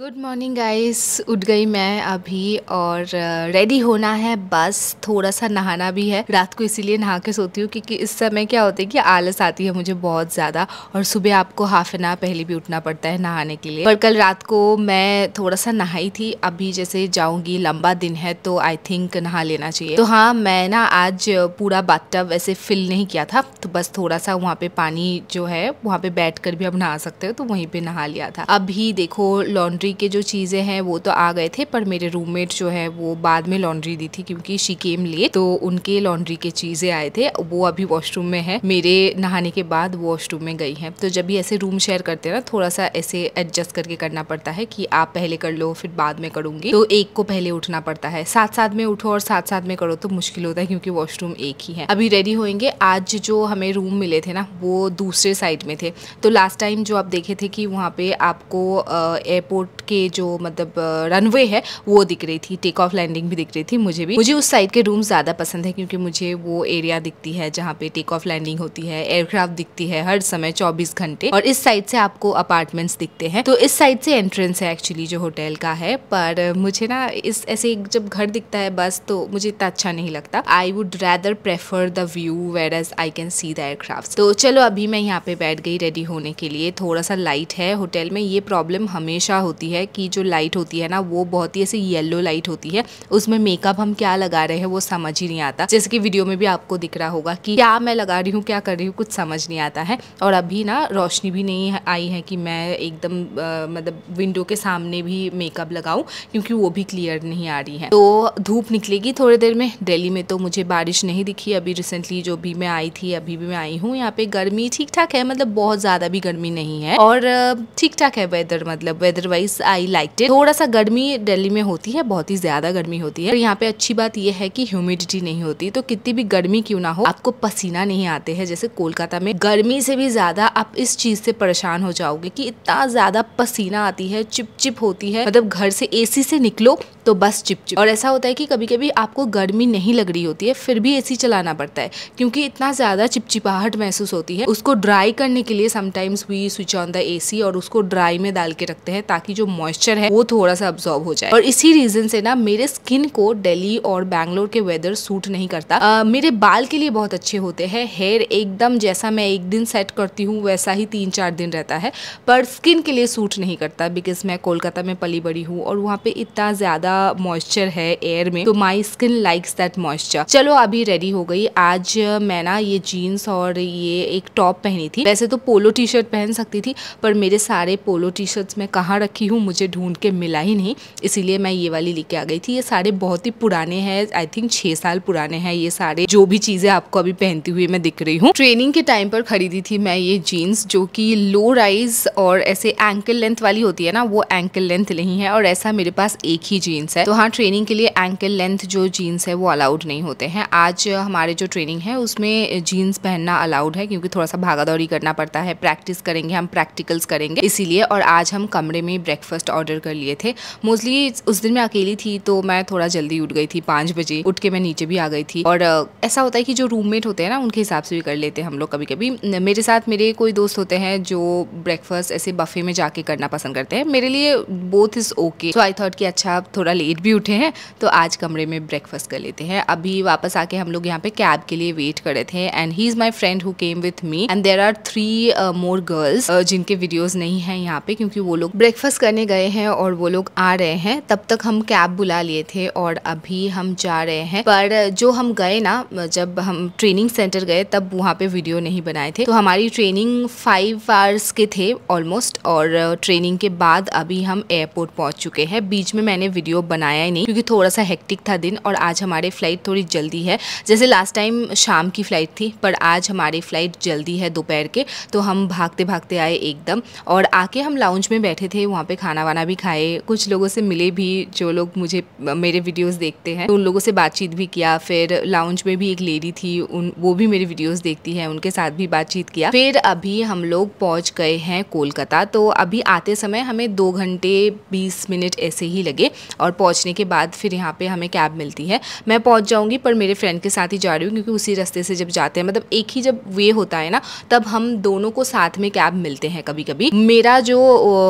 good morning guys उठ गई मैं अभी और रेडी होना है बस थोड़ा सा नहाना भी है रात को इसीलिए नहा के सोती हूँ क्योंकि इस समय क्या होता है कि आलस आती है मुझे बहुत ज़्यादा और सुबह आपको हाफ एन आवर पहले भी उठना पड़ता है नहाने के लिए पर कल रात को मैं थोड़ा सा नहाई थी अभी जैसे जाऊँगी लंबा दिन है तो आई थिंक नहा लेना चाहिए तो हाँ मैं ना आज पूरा बाथटब वैसे फिल नहीं किया था तो बस थोड़ा सा वहाँ पे पानी जो है वहाँ पे बैठ भी आप नहा सकते हो तो वहीं पर नहा लिया था अभी देखो लॉन्ड्री लॉन्ड्री के जो चीज़ें हैं वो तो आ गए थे पर मेरे रूममेट जो है वो बाद में लॉन्ड्री दी थी क्योंकि शी केम लेट तो उनके लॉन्ड्री के चीज़ें आए थे वो अभी वॉशरूम में है मेरे नहाने के बाद वॉशरूम में गई हैं तो जब भी ऐसे रूम शेयर करते हैं ना थोड़ा सा ऐसे एडजस्ट करके करना पड़ता है कि आप पहले कर लो फिर बाद में करूँगी तो एक को पहले उठना पड़ता है साथ साथ में उठो और साथ साथ में करो तो मुश्किल होता है क्योंकि वॉशरूम एक ही है अभी रेडी होएंगे आज जो हमें रूम मिले थे ना वो दूसरे साइड में थे तो लास्ट टाइम जो आप देखे थे कि वहाँ पे आपको एयरपोर्ट के जो मतलब रनवे है वो दिख रही थी टेक ऑफ लैंडिंग भी दिख रही थी मुझे भी मुझे उस साइड के रूम ज़्यादा पसंद है क्योंकि मुझे वो एरिया दिखती है जहाँ पे टेक ऑफ लैंडिंग होती है एयरक्राफ्ट दिखती है हर समय चौबीस घंटे और इस साइड से आपको अपार्टमेंट्स दिखते हैं तो इस साइड से एंट्रेंस है एक्चुअली जो होटल का है पर मुझे ना इस ऐसे जब घर दिखता है बस तो मुझे इतना अच्छा नहीं लगता I would rather prefer the view where as I can see the aircraft तो चलो अभी मैं यहाँ पे बैठ गई रेडी होने के लिए थोड़ा सा लाइट है होटल में ये प्रॉब्लम हमेशा होती होती है कि जो लाइट होती है ना वो बहुत ही ऐसे येलो लाइट होती है उसमें मेकअप हम क्या लगा रहे हैं वो समझ ही नहीं आता जैसे कि वीडियो में भी आपको दिख रहा होगा कि क्या मैं लगा रही हूँ क्या कर रही हूँ कुछ समझ नहीं आता है और अभी ना रोशनी भी नहीं आई है कि मैं एकदम मतलब विंडो के सामने भी मेकअप लगाऊँ क्योंकि वो भी क्लियर नहीं आ रही है तो धूप निकलेगी थोड़ी देर में दिल्ली में तो मुझे बारिश नहीं दिखी अभी रिसेंटली जो भी मैं आई थी अभी भी मैं आई हूँ यहाँ पे गर्मी ठीक ठाक है मतलब बहुत ज़्यादा भी गर्मी नहीं है और ठीक ठाक है वेदर मतलब weather wise I like it थोड़ा सा गर्मी दिल्ली में होती है बहुत ही ज़्यादा गर्मी होती है यहाँ पे अच्छी बात यह है कि ह्यूमिडिटी नहीं होती तो कितनी भी गर्मी क्यों ना हो आपको पसीना नहीं आते हैं जैसे कोलकाता में गर्मी से भी ज़्यादा आप इस चीज़ से परेशान हो जाओगे कि इतना ज़्यादा पसीना आती है चिपचिप होती है मतलब घर से एसी से निकलो तो बस चिपचिप और ऐसा होता है कि कभी कभी आपको गर्मी नहीं लग रही होती है फिर भी एसी चलाना पड़ता है क्योंकि इतना ज़्यादा चिपचिपाहट महसूस होती है उसको ड्राई करने के लिए sometimes we switch on the AC और उसको ड्राई में डाल के रखते हैं ताकि जो मॉइस्चर है वो थोड़ा सा अब्जॉर्ब हो जाए और इसी रीजन से ना मेरे स्किन को डेली और बैंगलोर के वेदर सूट नहीं करता आ, मेरे बाल के लिए बहुत अच्छे होते हैं हेयर एकदम जैसा मैं एक दिन सेट करती हूँ वैसा ही तीन चार दिन रहता है पर स्किन के लिए सूट नहीं करता बिकॉज मैं कोलकाता में पली बड़ी हूँ और वहाँ पे इतना ज़्यादा मॉइस्चर है एयर में तो my skin likes that moisture चलो अभी रेडी हो गई आज मैं ना ये जीन्स और ये एक टॉप पहनी थी वैसे तो पोलो टी शर्ट पहन सकती थी पर मेरे सारे पोलो टी शर्ट्स मैं कहाँ रखी हूँ मुझे ढूंढ के मिला ही नहीं इसीलिए मैं ये वाली लेके आ गई थी ये सारे बहुत ही पुराने हैं आई थिंक छह साल पुराने हैं ये सारे जो भी चीज़ें आपको अभी पहनती हुई मैं दिख रही हूँ ट्रेनिंग के टाइम पर खरीदी थी मैं ये जीन्स जो कि लो राइज और ऐसे एंकल लेंथ वाली होती है ना वो एंकल लेंथ नहीं है और ऐसा मेरे पास एक ही जीन्स जीन्स है तो हाँ ट्रेनिंग के लिए एंकल लेंथ जो जीन्स है वो अलाउड नहीं होते हैं आज हमारे जो ट्रेनिंग है उसमें जीन्स पहनना अलाउड है क्योंकि थोड़ा सा भागा दौड़ी करना पड़ता है प्रैक्टिस करेंगे हम प्रैक्टिकल्स करेंगे इसीलिए और आज हम कमरे में ब्रेकफास्ट ऑर्डर कर लिए थे मोस्टली उस दिन मैं अकेली थी तो मैं थोड़ा जल्दी उठ गई थी पाँच बजे उठ के मैं नीचे भी आ गई थी और ऐसा होता है कि जो रूममेट होते हैं ना उनके हिसाब से भी कर लेते हैं हम लोग कभी कभी मेरे साथ मेरे कोई दोस्त होते हैं जो ब्रेकफास्ट ऐसे बफे में जाके करना पसंद करते हैं मेरे लिए both is okay so I thought कि अच्छा थोड़ा लेट भी उठे हैं तो आज कमरे में ब्रेकफास्ट कर लेते हैं अभी वापस आके हम लोग यहाँ पे कैब के लिए वेट कर रहे थे and he is my friend who came with me and there are three more girls जिनके वीडियोज़ नहीं है यहाँ पे क्योंकि वो लोग ब्रेकफास्ट करने गए हैं और वो लोग आ रहे हैं तब तक हम कैब बुला लिए थे और अभी हम जा रहे हैं पर uh, जो हम गए ना uh, जब हम ट्रेनिंग सेंटर गए तब वहाँ पे वीडियो नहीं बनाए थे तो हमारी ट्रेनिंग फाइव आवर्स के थे ऑलमोस्ट और ट्रेनिंग uh, के बाद अभी हम एयरपोर्ट पहुँच चुके हैं बीच में मैंने वीडियो व्लॉग बनाया ही नहीं क्योंकि थोड़ा सा हेक्टिक था दिन और आज हमारी फ़्लाइट थोड़ी जल्दी है जैसे लास्ट टाइम शाम की फ़्लाइट थी पर आज हमारी फ़्लाइट जल्दी है दोपहर के तो हम भागते भागते आए एकदम और आके हम लाउंज में बैठे थे वहाँ पे खाना वाना भी खाए कुछ लोगों से मिले भी जो लोग मुझे मेरे वीडियोस देखते हैं तो उन लोगों से बातचीत भी किया फिर लाउंज में भी एक लेडी थी उन वो भी मेरी वीडियोस देखती है उनके साथ भी बातचीत किया फिर अभी हम लोग पहुँच गए हैं कोलकाता तो अभी आते समय हमें दो घंटे बीस मिनट ऐसे ही लगे और और पहुँचने के बाद फिर यहाँ पर हमें कैब मिलती है मैं पहुँच जाऊँगी पर मेरे फ्रेंड के साथ ही जा रही हूँ क्योंकि उसी रास्ते से जब जाते हैं मतलब एक ही जब वे होता है ना तब हम दोनों को साथ में कैब मिलते हैं कभी कभी मेरा जो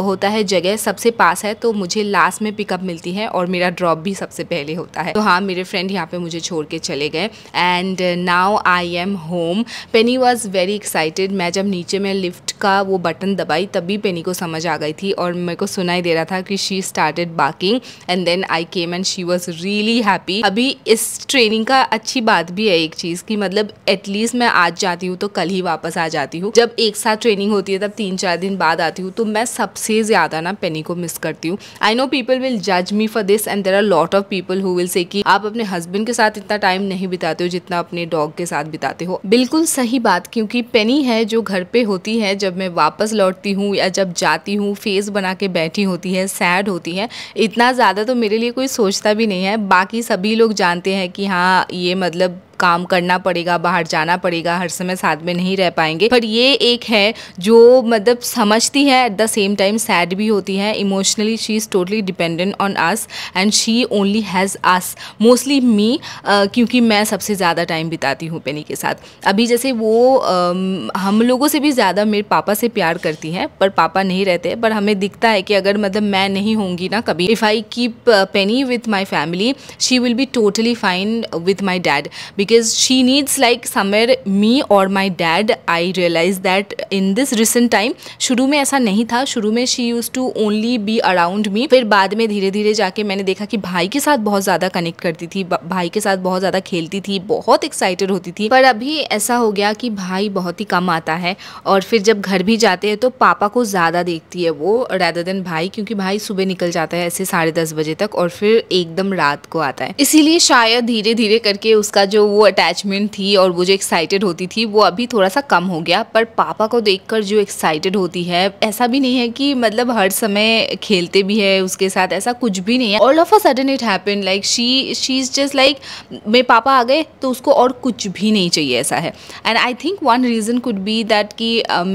होता है जगह सबसे पास है तो मुझे लास्ट में पिकअप मिलती है और मेरा ड्रॉप भी सबसे पहले होता है तो हाँ मेरे फ्रेंड यहाँ पे मुझे छोड़ के चले गए and now I am home Penny was very excited मैं जब नीचे में लिफ्ट का वो बटन दबाई तभी पेनी को समझ आ गई थी और मेरे को सुनाई दे रहा था कि she started barking and and then I came and she was really happy अभी इस ट्रेनिंग का अच्छी बात भी है एक चीज़ की मतलब एटलीस्ट मैं आज जाती हूँ तो कल ही वापस आ जाती हूँ जब एक साथ ट्रेनिंग होती है तब तीन चार दिन बाद आती हूँ तो मैं सबसे ज़्यादा ना पेनी को मिस करती हूँ आई नो पीपल विल जज me for this and there are lot of people who will say की आप अपने हस्बैंड के साथ इतना टाइम नहीं बिताते हो जितना अपने डॉग के साथ बिताते हो बिल्कुल सही बात क्योंकि पेनी है जो घर पे होती है जब मैं वापस लौटती हूँ या जब जाती हूँ फेस बना के बैठी होती है सैड होती है इतना ज़्यादा तो मेरे लिए कोई सोचता भी नहीं है बाकी सभी लोग जानते हैं कि हाँ ये मतलब काम करना पड़ेगा बाहर जाना पड़ेगा हर समय साथ में नहीं रह पाएंगे पर ये एक है जो मतलब समझती है at the same time sad भी होती है emotionally she is totally dependent on us and she only has us mostly me क्योंकि मैं सबसे ज़्यादा टाइम बिताती हूँ पेनी के साथ अभी जैसे वो uh, हम लोगों से भी ज़्यादा मेरे पापा से प्यार करती हैं पर पापा नहीं रहते पर हमें दिखता है कि अगर मतलब मैं नहीं होंगी ना कभी if I keep Penny with my family she will be totally fine with my dad because she needs like somewhere me और my dad I realise that in this recent time शुरू में ऐसा नहीं था शुरू में she use to only be around me फिर बाद में धीरे धीरे जाके मैंने देखा कि भाई के साथ बहुत ज़्यादा कनेक्ट करती थी भाई के साथ बहुत ज़्यादा खेलती थी बहुत एक्साइटेड होती थी पर अभी ऐसा हो गया कि भाई बहुत ही कम आता है और फिर जब घर भी जाते हैं तो पापा को ज़्यादा देखती है वो रैदर देन भाई क्योंकि भाई सुबह निकल जाता है ऐसे साढ़े दस बजे तक और फिर एकदम रात को आता है इसीलिए शायद धीरे धीरे करके उसका जो वो अटैचमेंट थी और वो जो एक्साइटेड होती थी वो अभी थोड़ा सा कम हो गया पर पापा को देखकर जो एक्साइटेड होती है ऐसा भी नहीं है कि मतलब हर समय खेलते भी है उसके साथ ऐसा कुछ भी नहीं है all of a sudden it happen like she she is just like मे पापा आ गए तो उसको और कुछ भी नहीं चाहिए ऐसा है and I think one reason could be that कि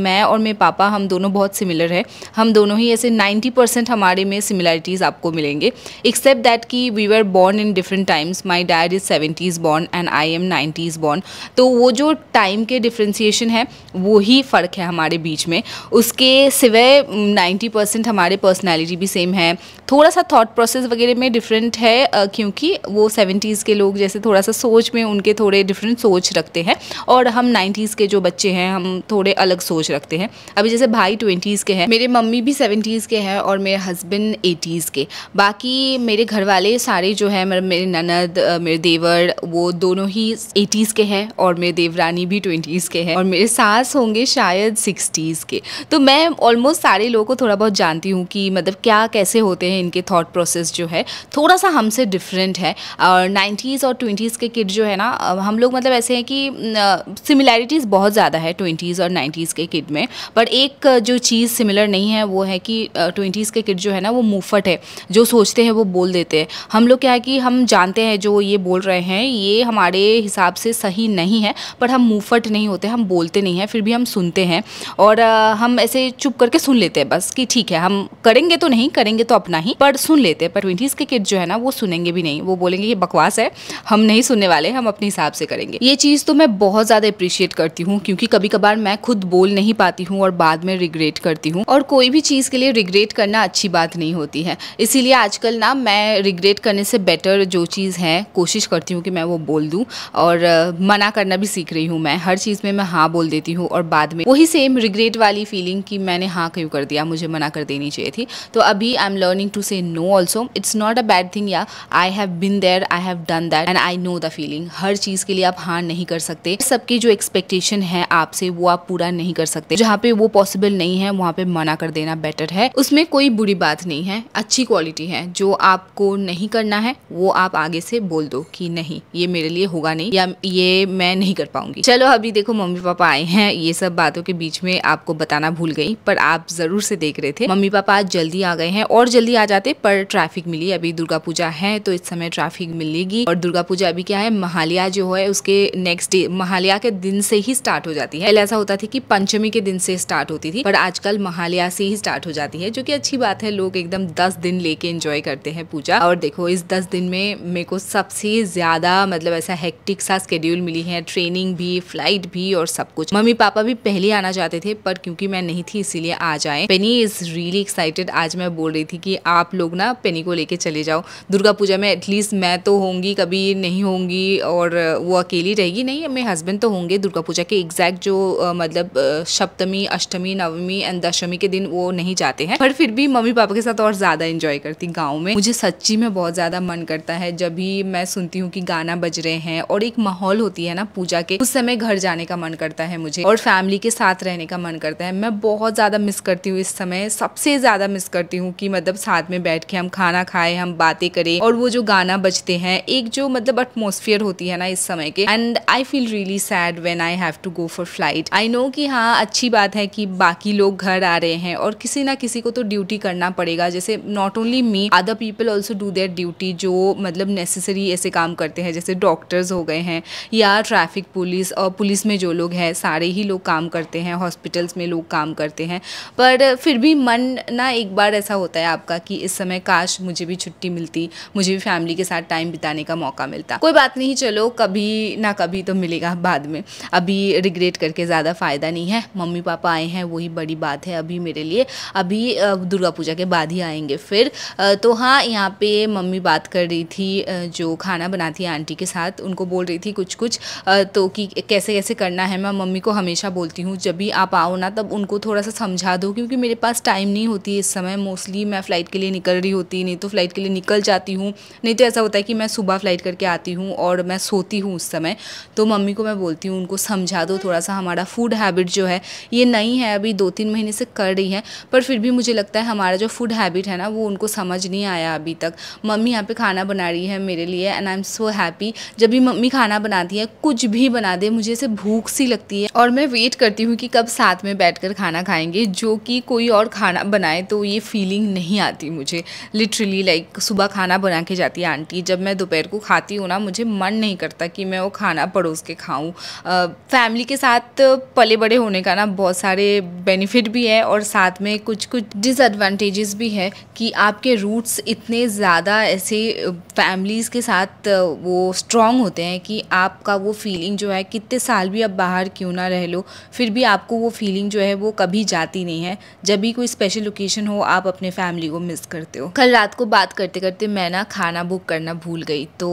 मैं और मेरे पापा हम दोनों बहुत सिमिलर है हम दोनों ही ऐसे नाइन्टी परसेंट हमारे में सिमिलरिटीज़ आपको मिलेंगे एक्सेप्ट दैट कि we are born in different times my dad is seventies born and I I am nineties born तो वो जो टाइम के डिफ्रेंसीशन है वो ही फ़र्क है हमारे बीच में उसके सिवाय नाइन्टी परसेंट हमारे पर्सनैलिटी भी सेम है थोड़ा सा थाट प्रोसेस वगैरह में डिफरेंट है क्योंकि वो सेवेंटीज़ के लोग जैसे थोड़ा सा सोच में उनके थोड़े डिफरेंट सोच रखते हैं और हम नाइन्टीज़ के जो बच्चे हैं हम थोड़े अलग सोच रखते हैं अभी जैसे भाई ट्वेंटीज़ के हैं मेरे मम्मी भी सेवेंटीज़ के हैं और मेरे हस्बैंड एटीज़ के बाकी मेरे घर वाले सारे जो है मेरे ननद मेरे देवर वो दोनों ही भी एटीज़ के हैं और मेरे देवरानी भी ट्वेंटीज़ के हैं और मेरे सास होंगे शायद सिक्सटीज़ के तो मैं ऑलमोस्ट सारे लोगों को थोड़ा बहुत जानती हूँ कि मतलब क्या कैसे होते हैं इनके थाट प्रोसेस जो है थोड़ा सा हमसे डिफरेंट है और नाइन्टीज़ और ट्वेंटीज़ के किड जो है ना हम लोग मतलब ऐसे हैं कि सिमिलैरिटीज़ बहुत ज़्यादा है ट्वेंटीज़ और नाइन्टीज़ के किड में बट एक जो चीज़ सिमिलर नहीं है वो है कि ट्वेंटीज़ के किड जो है ना वो मुफट है जो सोचते हैं वो बोल देते हैं हम लोग क्या है कि हम जानते हैं जो ये बोल रहे हैं ये हमारे हिसाब से सही नहीं है पर हम मुँहफट नहीं होते हम बोलते नहीं हैं फिर भी हम सुनते हैं और हम ऐसे चुप करके सुन लेते हैं बस कि ठीक है हम करेंगे तो नहीं करेंगे तो अपना ही पर सुन लेते हैं पर ट्वेंटीज़ के किड जो है ना वो सुनेंगे भी नहीं वो बोलेंगे ये बकवास है हम नहीं सुनने वाले हम अपने हिसाब से करेंगे ये चीज़ तो मैं बहुत ज़्यादा अप्रिशिएट करती हूँ क्योंकि कभी कभार मैं खुद बोल नहीं पाती हूँ और बाद में रिग्रेट करती हूँ और कोई भी चीज़ के लिए रिग्रेट करना अच्छी बात नहीं होती है इसीलिए आजकल ना मैं रिग्रेट करने से बेटर जो चीज़ है कोशिश करती हूँ कि मैं वो बोल दूँ और मना करना भी सीख रही हूँ मैं हर चीज़ में मैं हाँ बोल देती हूँ और बाद में वही सेम रिग्रेट वाली फीलिंग कि मैंने हाँ क्यों कर दिया मुझे मना कर देनी चाहिए थी तो अभी I am learning to say no also it's not a bad thing yeah I have been there I have done that and I know the feeling हर चीज़ के लिए आप हाँ नहीं कर सकते सबकी जो एक्सपेक्टेशन है आपसे वो आप पूरा नहीं कर सकते जहाँ पे वो पॉसिबल नहीं है वहाँ पे मना कर देना बेटर है उसमें कोई बुरी बात नहीं है अच्छी क्वालिटी है जो आपको नहीं करना है वो आप आगे से बोल दो कि नहीं ये मेरे लिए हो होगा नहीं या ये मैं नहीं कर पाऊंगी चलो अभी देखो मम्मी पापा आए हैं ये सब बातों के बीच में आपको बताना भूल गई पर आप जरूर से देख रहे थे मम्मी पापा आज जल्दी आ गए हैं और जल्दी आ जाते पर ट्रैफिक मिली अभी दुर्गा पूजा है तो इस समय ट्रैफिक मिलेगी और दुर्गा पूजा अभी क्या है महालिया जो है उसके नेक्स्ट डे महालिया के दिन से ही स्टार्ट हो जाती है पहले ऐसा होता था की पंचमी के दिन से स्टार्ट होती थी पर आजकल महालिया से ही स्टार्ट हो जाती है जो की अच्छी बात है लोग एकदम दस दिन लेके एंजॉय करते हैं पूजा और देखो इस दस दिन में मेरे को सबसे ज्यादा मतलब ऐसा है हेक्टिक सा स्केड्यूल मिली है ट्रेनिंग भी फ्लाइट भी और सब कुछ मम्मी पापा भी पहले आना चाहते थे पर क्योंकि मैं नहीं थी इसीलिए आज आए पेनी इज रियली एक्साइटेड आज मैं बोल रही थी कि आप लोग ना पेनी को लेके चले जाओ दुर्गा पूजा में एटलीस्ट मैं तो होंगी कभी नहीं होंगी और वो अकेली रहेगी नहीं मेरे हस्बैंड तो होंगे दुर्गा पूजा के एग्जैक्ट जो मतलब सप्तमी अष्टमी नवमी एंड दशमी के दिन वो नहीं जाते हैं पर फिर भी मम्मी पापा के साथ और ज़्यादा इंजॉय करती गाँव में मुझे सच्ची में बहुत ज़्यादा मन करता है जब भी मैं सुनती हूँ कि गाना बज रहे हैं हैं और एक माहौल होती है ना पूजा के उस समय घर जाने का मन करता है मुझे और फैमिली के साथ रहने का मन करता है मैं बहुत ज़्यादा मिस करती हूँ इस समय सबसे ज़्यादा मिस करती हूँ कि मतलब साथ में बैठ के हम खाना खाएं हम बातें करें और वो जो गाना बजते हैं एक जो मतलब एटमोसफियर होती है ना इस समय के and I feel really sad when I have to go for flight I know कि हाँ अच्छी बात है कि बाकी लोग घर आ रहे हैं और किसी ना किसी को तो ड्यूटी करना पड़ेगा जैसे not only me other people also do their duty जो मतलब नेसेसरी ऐसे काम करते हैं जैसे डॉक्टर्स हो गए हैं या ट्रैफिक पुलिस और पुलिस में जो लोग हैं सारे ही लोग काम करते हैं हॉस्पिटल्स में लोग काम करते हैं पर फिर भी मन ना एक बार ऐसा होता है आपका कि इस समय काश मुझे भी छुट्टी मिलती मुझे भी फैमिली के साथ टाइम बिताने का मौका मिलता कोई बात नहीं चलो कभी ना कभी तो मिलेगा बाद में अभी रिग्रेट करके ज़्यादा फ़ायदा नहीं है मम्मी पापा आए हैं वही बड़ी बात है अभी मेरे लिए अभी दुर्गा पूजा के बाद ही आएंगे फिर तो हाँ यहाँ पे मम्मी बात कर रही थी जो खाना बनाती है आंटी के साथ उनको को बोल रही थी कुछ कुछ तो कि कैसे कैसे करना है मैं मम्मी को हमेशा बोलती हूँ जब भी आप आओ ना तब उनको थोड़ा सा समझा दो क्योंकि मेरे पास टाइम नहीं होती इस समय मोस्टली मैं फ़्लाइट के लिए निकल रही होती नहीं तो फ़्लाइट के लिए निकल जाती हूँ नहीं तो ऐसा होता है कि मैं सुबह फ़्लाइट करके आती हूँ और मैं सोती हूँ उस समय तो मम्मी को मैं बोलती हूँ उनको समझा दो थोड़ा सा हमारा फूड हैबिट जो है ये नहीं है अभी दो तीन महीने से कर रही हैं पर फिर भी मुझे लगता है हमारा जो फूड हैबिट है ना वो उनको समझ नहीं आया अभी तक मम्मी यहाँ पे खाना बना रही है मेरे लिए and I am so happy जब भी मम्मी खाना बनाती है कुछ भी बना दे मुझे ऐसे भूख सी लगती है और मैं वेट करती हूँ कि कब साथ में बैठकर खाना खाएंगे जो कि कोई और खाना बनाए तो ये फीलिंग नहीं आती मुझे लिटरली लाइक सुबह खाना बना के जाती है आंटी जब मैं दोपहर को खाती हूँ ना मुझे मन नहीं करता कि मैं वो खाना पड़ोस के खाऊँ फैमिली के साथ पले बड़े होने का ना बहुत सारे बेनिफिट भी है और साथ में कुछ कुछ डिसएडवांटेजेस भी है कि आपके रूट्स इतने ज़्यादा ऐसे फैमिलीज़ के साथ वो स्ट्रॉन्ग होते हैं चाहते हैं कि आपका वो फीलिंग जो है कितने साल भी आप बाहर क्यों ना रह लो फिर भी आपको वो फीलिंग जो है वो कभी जाती नहीं है जब भी कोई स्पेशल ओकेशन हो आप अपने फैमिली को मिस करते हो कल रात को बात करते करते मैं ना खाना बुक करना भूल गई तो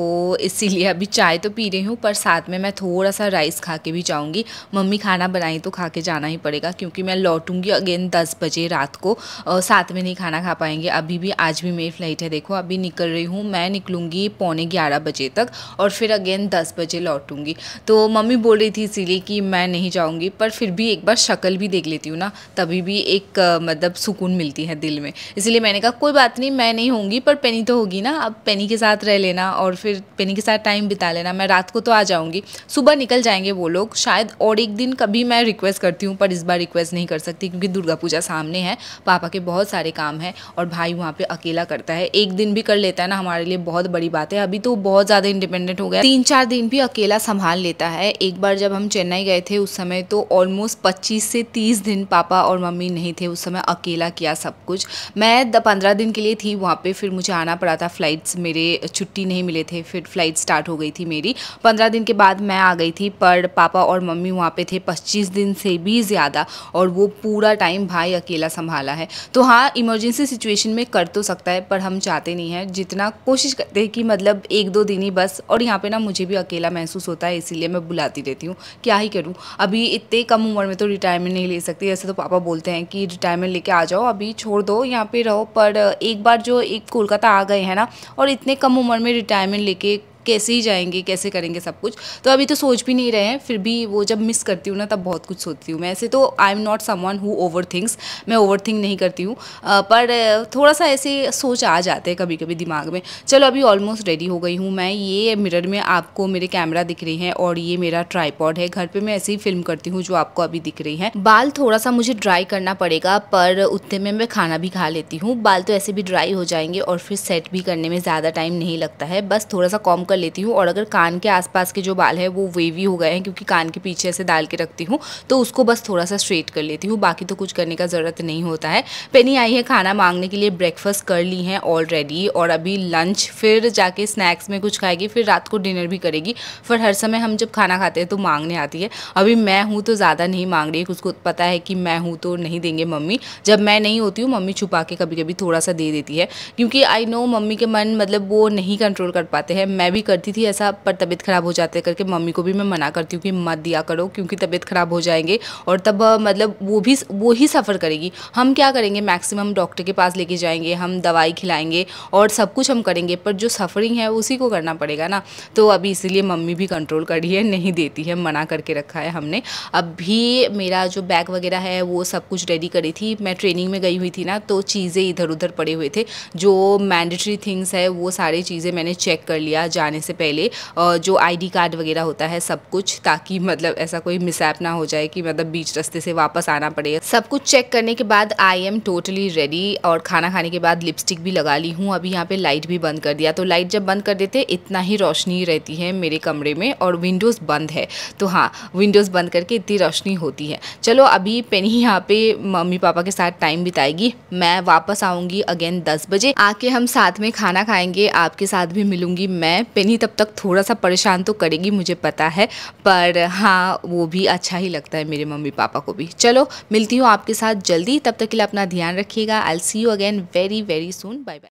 इसीलिए अभी चाय तो पी रही हूँ पर साथ में मैं थोड़ा सा राइस खा के भी जाऊँगी मम्मी खाना बनाई तो खा के जाना ही पड़ेगा क्योंकि मैं लौटूंगी अगेन दस बजे रात को और साथ में नहीं खाना खा पाएंगे अभी भी आज भी मेरी फ्लाइट है देखो अभी निकल रही हूँ मैं निकलूँगी पौने ग्यारह बजे तक और फिर अगेन देन दस बजे लौटूंगी तो मम्मी बोल रही थी इसीलिए कि मैं नहीं जाऊँगी पर फिर भी एक बार शक्ल भी देख लेती हूँ ना तभी भी एक मतलब सुकून मिलती है दिल में इसीलिए मैंने कहा कोई बात नहीं मैं नहीं होंगी पर पेनी तो होगी ना अब पेनी के साथ रह लेना और फिर पेनी के साथ टाइम बिता लेना मैं रात को तो आ जाऊँगी सुबह निकल जाएंगे वो लोग शायद और एक दिन कभी मैं रिक्वेस्ट करती हूँ पर इस बार रिक्वेस्ट नहीं कर सकती क्योंकि दुर्गा पूजा सामने है पापा के बहुत सारे काम हैं और भाई वहाँ पर अकेला करता है एक दिन भी कर लेता है ना हमारे लिए बहुत बड़ी बात है अभी तो बहुत ज़्यादा इंडिपेंडेंट हो गया तीन चार दिन भी अकेला संभाल लेता है एक बार जब हम चेन्नई गए थे उस समय तो ऑलमोस्ट 25 से 30 दिन पापा और मम्मी नहीं थे उस समय अकेला किया सब कुछ मैं पंद्रह दिन के लिए थी वहाँ पे फिर मुझे आना पड़ा था फ़्लाइट्स मेरे छुट्टी नहीं मिले थे फिर फ़्लाइट स्टार्ट हो गई थी मेरी पंद्रह दिन के बाद मैं आ गई थी पर पापा और मम्मी वहाँ पर थे पच्चीस दिन से भी ज़्यादा और वो पूरा टाइम भाई अकेला संभाला है तो हाँ इमरजेंसी सिचुएशन में कर तो सकता है पर हम चाहते नहीं हैं जितना कोशिश करते हैं कि मतलब एक दो दिन ही बस और यहाँ पे ना मुझे भी अकेला महसूस होता है इसीलिए मैं बुलाती रहती हूँ क्या ही करूँ अभी इतने कम उम्र में तो रिटायरमेंट नहीं ले सकती ऐसे तो पापा बोलते हैं कि रिटायरमेंट लेके आ जाओ अभी छोड़ दो यहाँ पे रहो पर एक बार जो एक कोलकाता आ गए हैं ना और इतने कम उम्र में रिटायरमेंट लेके कैसे ही जाएंगे कैसे करेंगे सब कुछ तो अभी तो सोच भी नहीं रहे हैं फिर भी वो जब मिस करती हूँ ना तब बहुत कुछ सोचती हूँ मैं ऐसे तो I am not someone who over things मैं ओवर थिंक नहीं करती हूँ पर थोड़ा सा ऐसे सोच आ जाते हैं कभी कभी दिमाग में चलो अभी ऑलमोस्ट रेडी हो गई हूँ मैं ये मिरर में आपको मेरे कैमरा दिख रही है और ये मेरा ट्राईपॉड है घर पर मैं ऐसे ही फिल्म करती हूँ जो आपको अभी दिख रही है बाल थोड़ा सा मुझे ड्राई करना पड़ेगा पर उतने में मैं खाना भी खा लेती हूँ बाल तो ऐसे भी ड्राई हो जाएंगे और फिर सेट भी करने में ज़्यादा टाइम नहीं लगता है बस थोड़ा सा कॉम कर कर लेती हूँ और अगर कान के आसपास के जो बाल है वो वेवी हो गए हैं क्योंकि कान के पीछे ऐसे डाल के रखती हूँ तो उसको बस थोड़ा सा स्ट्रेट कर लेती हूँ बाकी तो कुछ करने का ज़रूरत नहीं होता है पेनी आई है खाना मांगने के लिए ब्रेकफास्ट कर ली है ऑलरेडी और अभी लंच फिर जाके स्नैक्स में कुछ खाएगी फिर रात को डिनर भी करेगी फिर हर समय हम जब खाना खाते हैं तो मांगने आती है अभी मैं हूँ तो ज़्यादा नहीं मांग रही उसको पता है कि मैं हूँ तो नहीं देंगे मम्मी जब मैं नहीं होती हूँ मम्मी छुपा के कभी कभी थोड़ा सा दे देती है क्योंकि आई नो मम्मी के मन मतलब वो नहीं कंट्रोल कर पाते हैं मैं भी करती थी ऐसा पर तबीयत ख़राब हो जाते करके मम्मी को भी मैं मना करती हूँ कि मत दिया करो क्योंकि तबीयत ख़राब हो जाएंगे और तब मतलब वो भी वो ही सफ़र करेगी हम क्या करेंगे मैक्सिमम डॉक्टर के पास लेके जाएंगे हम दवाई खिलाएंगे और सब कुछ हम करेंगे पर जो सफ़रिंग है उसी को करना पड़ेगा ना तो अभी इसीलिए मम्मी भी कंट्रोल कर रही है नहीं देती है मना करके रखा है हमने अभी मेरा जो बैग वगैरह है वो सब कुछ रेडी करी थी मैं ट्रेनिंग में गई हुई थी ना तो चीज़ें इधर उधर पड़े हुए थे जो मैंडेटरी थिंग्स है वो सारी चीज़ें मैंने चेक कर लिया जान जाने से पहले जो आईडी कार्ड वगैरह होता है सब कुछ ताकि मतलब ऐसा कोई मिसैप ना हो जाए कि मतलब बीच रास्ते से वापस आना पड़े सब कुछ चेक करने के बाद आई एम टोटली रेडी और खाना खाने के बाद लिपस्टिक भी लगा ली हूँ अभी यहाँ पे लाइट भी बंद कर दिया तो लाइट जब बंद कर देते इतना ही रोशनी रहती है मेरे कमरे में और विंडोज़ बंद है तो हाँ विंडोज़ बंद करके इतनी रोशनी होती है चलो अभी पेनी यहाँ पे मम्मी पापा के साथ टाइम बिताएगी मैं वापस आऊँगी अगेन दस बजे आके हम साथ में खाना खाएंगे आपके साथ भी मिलूंगी मैं पहनी तब तक थोड़ा सा परेशान तो करेगी मुझे पता है पर हाँ वो भी अच्छा ही लगता है मेरे मम्मी पापा को भी चलो मिलती हूँ आपके साथ जल्दी तब तक के लिए अपना ध्यान रखिएगा I see you again very very soon bye bye